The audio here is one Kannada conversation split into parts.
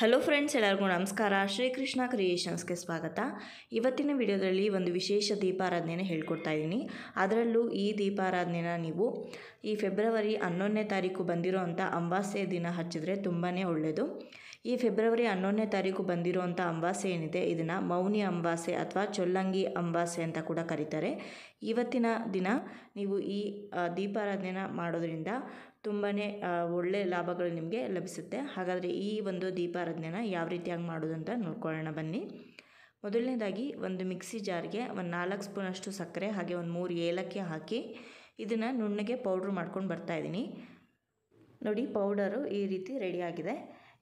ಹಲೋ ಫ್ರೆಂಡ್ಸ್ ಎಲ್ಲರಿಗೂ ನಮಸ್ಕಾರ ಶ್ರೀಕೃಷ್ಣ ಕ್ರಿಯೇಷನ್ಸ್ಗೆ ಸ್ವಾಗತ ಇವತ್ತಿನ ವಿಡಿಯೋದಲ್ಲಿ ಒಂದು ವಿಶೇಷ ದೀಪಾರಾಧನೆಯನ್ನು ಹೇಳ್ಕೊಡ್ತಾ ಇದ್ದೀನಿ ಅದರಲ್ಲೂ ಈ ದೀಪಾರಾಧನೆನ ನೀವು ಈ ಫೆಬ್ರವರಿ ಹನ್ನೊಂದನೇ ತಾರೀಕು ಅಂಥ ಅಂಬಾಸೆ ದಿನ ಹಚ್ಚಿದ್ರೆ ತುಂಬಾ ಒಳ್ಳೆಯದು ಈ ಫೆಬ್ರವರಿ ಹನ್ನೊಂದನೇ ತಾರೀಕು ಬಂದಿರುವಂಥ ಅಂಬಾಸೆ ಏನಿದೆ ಇದನ್ನು ಮೌನಿ ಅಂಬಾಸೆ ಅಥವಾ ಚೊಲ್ಲಂಗಿ ಅಂಬಾಸೆ ಅಂತ ಕೂಡ ಕರೀತಾರೆ ಇವತ್ತಿನ ದಿನ ನೀವು ಈ ದೀಪಾರಾಧನೆನ ಮಾಡೋದ್ರಿಂದ ತುಂಬಾ ಒಳ್ಳೆಯ ಲಾಭಗಳು ನಿಮಗೆ ಲಭಿಸುತ್ತೆ ಹಾಗಾದರೆ ಈ ಒಂದು ದೀಪಾರಾಧನೆನ ಯಾವ ರೀತಿಯಾಗಿ ಮಾಡೋದು ಅಂತ ನೋಡ್ಕೊಳ್ಳೋಣ ಬನ್ನಿ ಮೊದಲನೇದಾಗಿ ಒಂದು ಮಿಕ್ಸಿ ಜಾರ್ಗೆ ಒಂದು ನಾಲ್ಕು ಸ್ಪೂನಷ್ಟು ಸಕ್ಕರೆ ಹಾಗೆ ಒಂದು ಮೂರು ಏಲಕ್ಕಿ ಹಾಕಿ ಇದನ್ನು ನುಣ್ಣಗೆ ಪೌಡ್ರ್ ಮಾಡ್ಕೊಂಡು ಬರ್ತಾಯಿದ್ದೀನಿ ನೋಡಿ ಪೌಡರು ಈ ರೀತಿ ರೆಡಿಯಾಗಿದೆ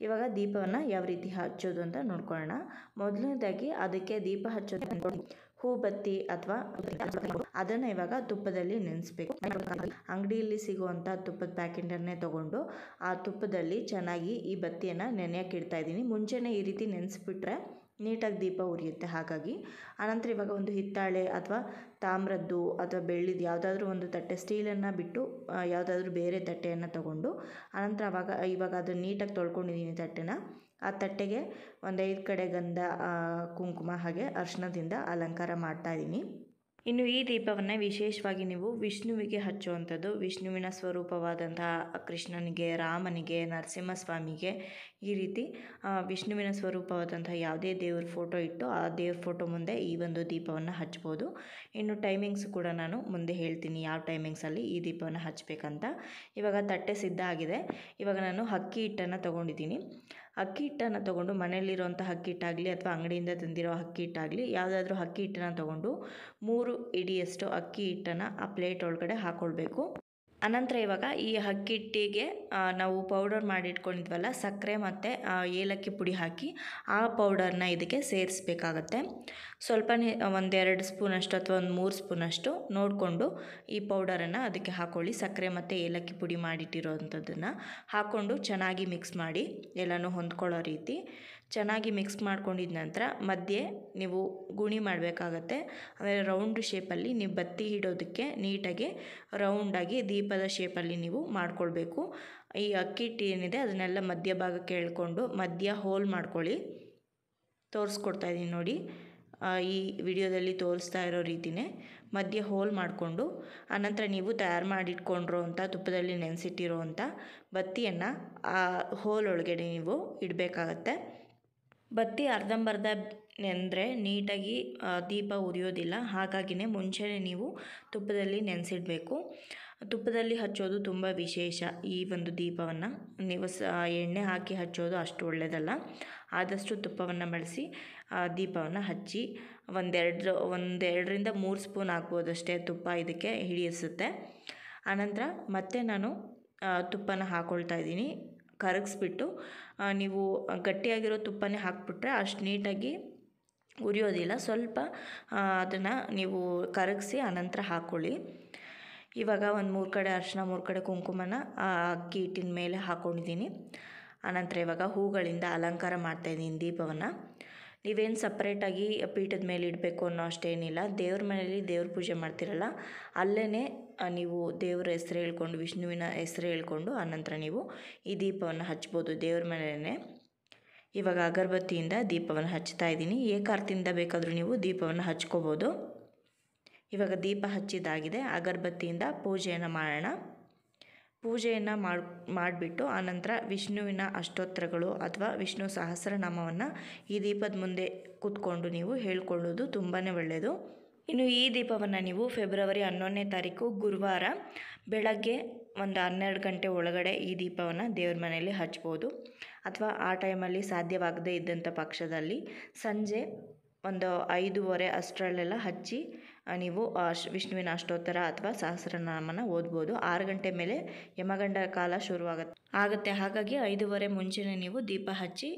ಇವಾಗ ದೀಪವನ್ನು ಯಾವ ರೀತಿ ಹಚ್ಚೋದು ಅಂತ ನೋಡ್ಕೊಳ್ಳೋಣ ಮೊದಲನೇದಾಗಿ ಅದಕ್ಕೆ ದೀಪ ಹಚ್ಚೋದು ಬತ್ತಿ ಅಥವಾ ಅದನ್ನು ಇವಾಗ ತುಪ್ಪದಲ್ಲಿ ನೆನೆಸ್ಬೇಕು ಅಂಗಡಿಯಲ್ಲಿ ಸಿಗುವಂಥ ತುಪ್ಪದ ಪ್ಯಾಕೆಟನ್ನೇ ತಗೊಂಡು ಆ ತುಪ್ಪದಲ್ಲಿ ಚೆನ್ನಾಗಿ ಈ ಬತ್ತಿಯನ್ನು ನೆನೆಯಕ್ಕೆ ಇಡ್ತಾ ಇದ್ದೀನಿ ಮುಂಚೆನೇ ಈ ರೀತಿ ನೆನೆಸ್ಬಿಟ್ರೆ ನೀಟಾಗಿ ದೀಪ ಉರಿಯುತ್ತೆ ಹಾಗಾಗಿ ಆನಂತರ ಇವಾಗ ಒಂದು ಹಿತ್ತಾಳೆ ಅಥವಾ ತಾಮ್ರದ್ದು ಅಥವಾ ಬೆಳ್ಳಿದ ಯಾವುದಾದ್ರೂ ಒಂದು ತಟ್ಟೆ ಸ್ಟೀಲನ್ನು ಬಿಟ್ಟು ಯಾವುದಾದ್ರೂ ಬೇರೆ ತಟ್ಟೆಯನ್ನು ತಗೊಂಡು ಆನಂತರ ಅವಾಗ ಇವಾಗ ಅದನ್ನು ನೀಟಾಗಿ ತೊಳ್ಕೊಂಡಿದ್ದೀನಿ ತಟ್ಟೆನ ಆ ತಟ್ಟೆಗೆ ಒಂದು ಐದು ಕಡೆ ಗಂಧ ಕುಂಕುಮ ಹಾಗೆ ಅರ್ಶನದಿಂದ ಅಲಂಕಾರ ಮಾಡ್ತಾ ಇದ್ದೀನಿ ಇನ್ನು ಈ ದೀಪವನ್ನು ವಿಶೇಷವಾಗಿ ನೀವು ವಿಷ್ಣುವಿಗೆ ಹಚ್ಚುವಂಥದ್ದು ವಿಷ್ಣುವಿನ ಸ್ವರೂಪವಾದಂತಹ ಕೃಷ್ಣನಿಗೆ ರಾಮನಿಗೆ ನರಸಿಂಹಸ್ವಾಮಿಗೆ ಈ ರೀತಿ ವಿಷ್ಣುವಿನ ಸ್ವರೂಪವಾದಂತಹ ಯಾವುದೇ ದೇವ್ರ ಫೋಟೋ ಇಟ್ಟು ಆ ದೇವ್ರ ಫೋಟೋ ಮುಂದೆ ಈ ಒಂದು ದೀಪವನ್ನು ಹಚ್ಬೋದು ಇನ್ನು ಟೈಮಿಂಗ್ಸ್ ಕೂಡ ನಾನು ಮುಂದೆ ಹೇಳ್ತೀನಿ ಯಾವ ಟೈಮಿಂಗ್ಸಲ್ಲಿ ಈ ದೀಪವನ್ನು ಹಚ್ಚಬೇಕಂತ ಇವಾಗ ತಟ್ಟೆ ಸಿದ್ಧ ಆಗಿದೆ ಇವಾಗ ನಾನು ಅಕ್ಕಿ ಹಿಟ್ಟನ್ನು ತೊಗೊಂಡಿದ್ದೀನಿ ಅಕ್ಕಿ ಹಿಟ್ಟನ್ನು ತೊಗೊಂಡು ಮನೆಯಲ್ಲಿರುವಂಥ ಅಕ್ಕಿ ಹಿಟ್ಟಾಗಲಿ ಅಥವಾ ಅಂಗಡಿಯಿಂದ ತಂದಿರೋ ಅಕ್ಕಿ ಹಿಟ್ಟಾಗಲಿ ಯಾವುದಾದ್ರೂ ಅಕ್ಕಿ ಹಿಟ್ಟನ್ನು ತೊಗೊಂಡು ಮೂರು ಇಡಿಯಷ್ಟು ಅಕ್ಕಿ ಹಿಟ್ಟನ್ನು ಆ ಪ್ಲೇಟ್ ಒಳಗಡೆ ಹಾಕ್ಕೊಳ್ಬೇಕು ಅನಂತರ ಇವಾಗ ಈ ಅಕ್ಕಿಟ್ಟಿಗೆ ನಾವು ಪೌಡರ್ ಮಾಡಿಟ್ಕೊಂಡಿದ್ವಲ್ಲ ಸಕ್ಕರೆ ಮತ್ತು ಏಲಕ್ಕಿ ಪುಡಿ ಹಾಕಿ ಆ ಪೌಡರ್ನ ಇದಕ್ಕೆ ಸೇರಿಸ್ಬೇಕಾಗತ್ತೆ ಸ್ವಲ್ಪ ಒಂದೆರಡು ಸ್ಪೂನಷ್ಟು ಅಥವಾ ಒಂದು ಮೂರು ಸ್ಪೂನಷ್ಟು ನೋಡಿಕೊಂಡು ಈ ಪೌಡರನ್ನು ಅದಕ್ಕೆ ಹಾಕ್ಕೊಳ್ಳಿ ಸಕ್ಕರೆ ಮತ್ತು ಏಲಕ್ಕಿ ಪುಡಿ ಅಂಥದ್ದನ್ನು ಹಾಕ್ಕೊಂಡು ಚೆನ್ನಾಗಿ ಮಿಕ್ಸ್ ಮಾಡಿ ಎಲ್ಲನೂ ಹೊಂದ್ಕೊಳ್ಳೋ ರೀತಿ ಚೆನ್ನಾಗಿ ಮಿಕ್ಸ್ ಮಾಡ್ಕೊಂಡಿದ ನಂತರ ಮಧ್ಯೆ ನೀವು ಗುಣಿ ಮಾಡಬೇಕಾಗತ್ತೆ ಆಮೇಲೆ ರೌಂಡ್ ಶೇಪಲ್ಲಿ ನೀವು ಬತ್ತಿ ಇಡೋದಕ್ಕೆ ನೀಟಾಗಿ ರೌಂಡಾಗಿ ದೀಪದ ಶೇಪಲ್ಲಿ ನೀವು ಮಾಡಿಕೊಳ್ಬೇಕು ಈ ಅಕ್ಕಿ ಹಿಟ್ಟು ಏನಿದೆ ಅದನ್ನೆಲ್ಲ ಮಧ್ಯ ಹೇಳ್ಕೊಂಡು ಮಧ್ಯ ಹೋಲ್ ಮಾಡ್ಕೊಳ್ಳಿ ತೋರಿಸ್ಕೊಡ್ತಾ ಇದ್ದೀನಿ ನೋಡಿ ಈ ವಿಡಿಯೋದಲ್ಲಿ ತೋರಿಸ್ತಾ ಇರೋ ರೀತಿಯೇ ಮಧ್ಯೆ ಹೋಲ್ ಮಾಡಿಕೊಂಡು ಆನಂತರ ನೀವು ತಯಾರು ಮಾಡಿಟ್ಕೊಂಡಿರೋ ಅಂಥ ತುಪ್ಪದಲ್ಲಿ ನೆನೆಸಿಟ್ಟಿರೋ ಅಂಥ ಬತ್ತಿಯನ್ನು ಆ ಹೋಲ್ ಒಳಗಡೆ ನೀವು ಇಡಬೇಕಾಗತ್ತೆ ಬತ್ತಿ ಅರ್ಧಂಬರ್ಧ ಅಂದರೆ ನೀಟಾಗಿ ದೀಪ ಉರಿಯೋದಿಲ್ಲ ಹಾಗಾಗಿನೇ ಮುಂಚೆನೇ ನೀವು ತುಪ್ಪದಲ್ಲಿ ನೆನೆಸಿಡಬೇಕು ತುಪ್ಪದಲ್ಲಿ ಹಚ್ಚೋದು ತುಂಬ ವಿಶೇಷ ಈ ಒಂದು ದೀಪವನ್ನು ನೀವು ಸ ಎಣ್ಣೆ ಹಾಕಿ ಹಚ್ಚೋದು ಅಷ್ಟು ಒಳ್ಳೆಯದಲ್ಲ ಆದಷ್ಟು ತುಪ್ಪವನ್ನು ಬಳಸಿ ಆ ದೀಪವನ್ನು ಹಚ್ಚಿ ಒಂದೆರಡು ಒಂದೆರಡರಿಂದ ಮೂರು ಸ್ಪೂನ್ ಹಾಕ್ಬೋದಷ್ಟೇ ತುಪ್ಪ ಇದಕ್ಕೆ ಹಿಡಿಯಿಸುತ್ತೆ ಆನಂತರ ಮತ್ತೆ ನಾನು ತುಪ್ಪನ ಹಾಕ್ಕೊಳ್ತಾ ಇದ್ದೀನಿ ಕರಗಿಸ್ಬಿಟ್ಟು ನೀವು ಗಟ್ಟಿಯಾಗಿರೋ ತುಪ್ಪನೇ ಹಾಕಿಬಿಟ್ರೆ ಅಷ್ಟು ನೀಟಾಗಿ ಉರಿಯೋದಿಲ್ಲ ಸ್ವಲ್ಪ ಅದನ್ನು ನೀವು ಕರಗಿಸಿ ಆನಂತರ ಹಾಕ್ಕೊಳ್ಳಿ ಇವಾಗ ಒಂದು ಮೂರು ಕಡೆ ಅರ್ಶಿನ ಮೂರು ಕಡೆ ಕುಂಕುಮನ ಅಕ್ಕಿ ಹಿಟ್ಟಿನ ಮೇಲೆ ಹಾಕ್ಕೊಂಡಿದ್ದೀನಿ ಆನಂತರ ಇವಾಗ ಹೂಗಳಿಂದ ಅಲಂಕಾರ ಮಾಡ್ತಾಯಿದ್ದೀನಿ ದೀಪವನ್ನು ನೀವೇನು ಸಪ್ರೇಟಾಗಿ ಪೀಠದ ಮೇಲೆ ಇಡಬೇಕು ಅನ್ನೋ ಅಷ್ಟೇನಿಲ್ಲ ದೇವ್ರ ಮನೆಯಲ್ಲಿ ದೇವ್ರ ಪೂಜೆ ಮಾಡ್ತಿರಲ್ಲ ಅಲ್ಲೇ ನೀವು ದೇವ್ರ ಹೆಸರು ಹೇಳ್ಕೊಂಡು ವಿಷ್ಣುವಿನ ಹೆಸರು ಹೇಳ್ಕೊಂಡು ಆನಂತರ ನೀವು ಈ ದೀಪವನ್ನು ಹಚ್ಬೋದು ದೇವ್ರ ಮನೆಯೇ ಇವಾಗ ಅಗರಬತ್ತಿಯಿಂದ ದೀಪವನ್ನು ಹಚ್ತಾ ಇದ್ದೀನಿ ಏಕಾರ್ತಿಯಿಂದ ಬೇಕಾದರೂ ನೀವು ದೀಪವನ್ನು ಹಚ್ಕೋಬೋದು ಇವಾಗ ದೀಪ ಹಚ್ಚಿದ್ದಾಗಿದೆ ಅಗರಬತ್ತಿಯಿಂದ ಪೂಜೆಯನ್ನು ಮಾಡೋಣ ಪೂಜೆಯನ್ನು ಮಾಡಿ ಮಾಡಿಬಿಟ್ಟು ಆನಂತರ ವಿಷ್ಣುವಿನ ಅಷ್ಟೋತ್ತರಗಳು ಅಥವಾ ವಿಷ್ಣು ಸಹಸ್ರನಾಮವನ್ನು ಈ ದೀಪದ ಮುಂದೆ ಕೂತ್ಕೊಂಡು ನೀವು ಹೇಳ್ಕೊಳ್ಳೋದು ತುಂಬಾ ಒಳ್ಳೆಯದು ಇನ್ನು ಈ ದೀಪವನ್ನು ನೀವು ಫೆಬ್ರವರಿ ಹನ್ನೊಂದನೇ ತಾರೀಕು ಗುರುವಾರ ಬೆಳಗ್ಗೆ ಒಂದು ಹನ್ನೆರಡು ಗಂಟೆ ಒಳಗಡೆ ಈ ದೀಪವನ್ನು ದೇವ್ರ ಮನೆಯಲ್ಲಿ ಹಚ್ಬೋದು ಅಥವಾ ಆ ಟೈಮಲ್ಲಿ ಸಾಧ್ಯವಾಗದೇ ಇದ್ದಂಥ ಪಕ್ಷದಲ್ಲಿ ಸಂಜೆ ಒಂದು ಐದೂವರೆ ಅಷ್ಟರಲ್ಲೆಲ್ಲ ಹಚ್ಚಿ ನೀವು ವಿಷ್ಣುವಿನ ಅಷ್ಟೋತ್ತರ ಅಥವಾ ಸಹಸ್ರನಾಮನ ಓದ್ಬೋದು ಆರು ಗಂಟೆ ಮೇಲೆ ಯಮಗಂಡ ಕಾಲ ಶುರುವಾಗುತ್ತೆ ಆಗುತ್ತೆ ಹಾಗಾಗಿ ಐದೂವರೆ ಮುಂಚೆನೇ ನೀವು ದೀಪ ಹಚ್ಚಿ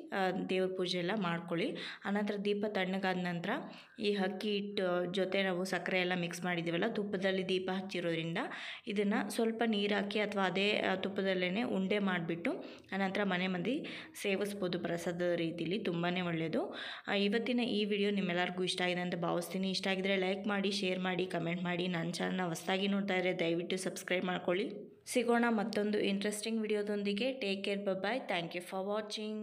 ದೇವ್ರ ಪೂಜೆ ಎಲ್ಲ ಮಾಡ್ಕೊಳ್ಳಿ ಆನಂತರ ದೀಪ ತಣ್ಣಗಾದ ನಂತರ ಈ ಅಕ್ಕಿ ಹಿಟ್ಟು ಜೊತೆ ನಾವು ಸಕ್ಕರೆ ಎಲ್ಲ ಮಿಕ್ಸ್ ಮಾಡಿದ್ದೀವಲ್ಲ ತುಪ್ಪದಲ್ಲಿ ದೀಪ ಹಚ್ಚಿರೋದ್ರಿಂದ ಇದನ್ನು ಸ್ವಲ್ಪ ನೀರಾಕಿ ಹಾಕಿ ಅಥವಾ ಅದೇ ತುಪ್ಪದಲ್ಲೇ ಉಂಡೆ ಮಾಡಿಬಿಟ್ಟು ಆನಂತರ ಮನೆ ಮಂದಿ ಸೇವಿಸ್ಬೋದು ಪ್ರಸಾದ ರೀತಿಲಿ ತುಂಬಾ ಒಳ್ಳೆಯದು ಇವತ್ತಿನ ಈ ವಿಡಿಯೋ ನಿಮ್ಮೆಲ್ಲರಿಗೂ ಇಷ್ಟ ಆಗಿದೆ ಅಂತ ಭಾವಿಸ್ತೀನಿ ಇಷ್ಟ ಆಗಿದ್ರೆ ಲೈಕ್ ಮಾಡಿ ಶೇರ್ ಮಾಡಿ ಕಮೆಂಟ್ ಮಾಡಿ ನನ್ನ ಚಾನಲ್ನ ಹೊಸದಾಗಿ ನೋಡ್ತಾ ಇದ್ದರೆ ದಯವಿಟ್ಟು ಸಬ್ಸ್ಕ್ರೈಬ್ ಮಾಡ್ಕೊಳ್ಳಿ ಸಿಗೋಣ ಮತ್ತೊಂದು ಇಂಟ್ರೆಸ್ಟಿಂಗ್ ವಿಡಿಯೋದೊಂದಿಗೆ take care bye thank you for watching